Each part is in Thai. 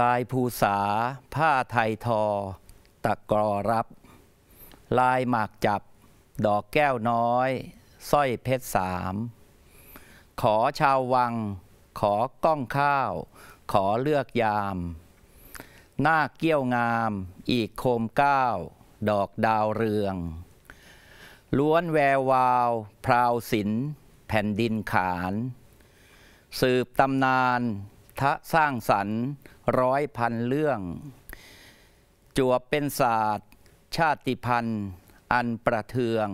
ลายภูษา ผ้าไทยทอ ตะกรอรับ ลายหมากจับ ดอกแก้วน้อยสร้อยเพชรสาม ขอชาววัง ขอก้องข้าว ขอเลือกยาม หน้าเกี้ยวงาม อีกโคมก้าวดอกดาวเรือง ล้วนแวววาว พราวศิลแผ่นดินขาน สืบตำนาน ทะสร้างสรรค์ร้อยพันเรื่องจวบเป็นศาสตร์ ชาติพันธ์ อันประเทือง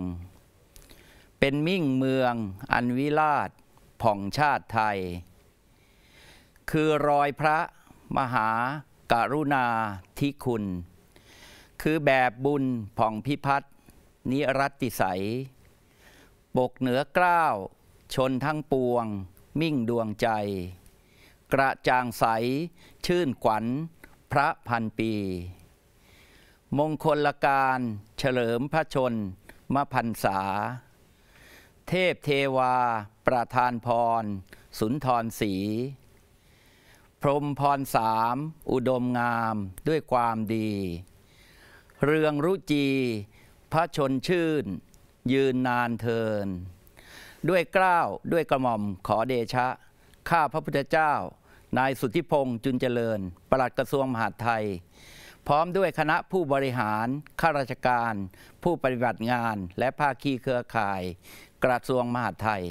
เป็นมิ่งเมืองอันวิราชผ่องชาติไทย คือรอยพระมหาการุณาธิคุณ คือแบบบุญ ผ่องพิพัฒนิรัติใสปกเหนือกล้าวชนทั้งปวง มิ่งดวงใจกระจ่างใสชื่นขวัญ พระพันปี มงคลลการเฉลิมพระชนมพันษาเทพเทวาประธานพร สุนทรศรีพรมพรสาม อุดมงามด้วยความดี เรืองรุจี พระชนชื่น ยืนนานเทิน ด้วยกล้าวด้วยกระหม่อมขอเดชะข้าพระพุทธเจ้า นายสุทธิพงศ์จุนเจริญปลัดกระทรวงมหาดไทย พร้อมด้วยคณะผู้บริหาร ข้าราชการ ผู้ปฏิบัติงาน และภาคีเครือข่าย กระทรวงมหาดไทย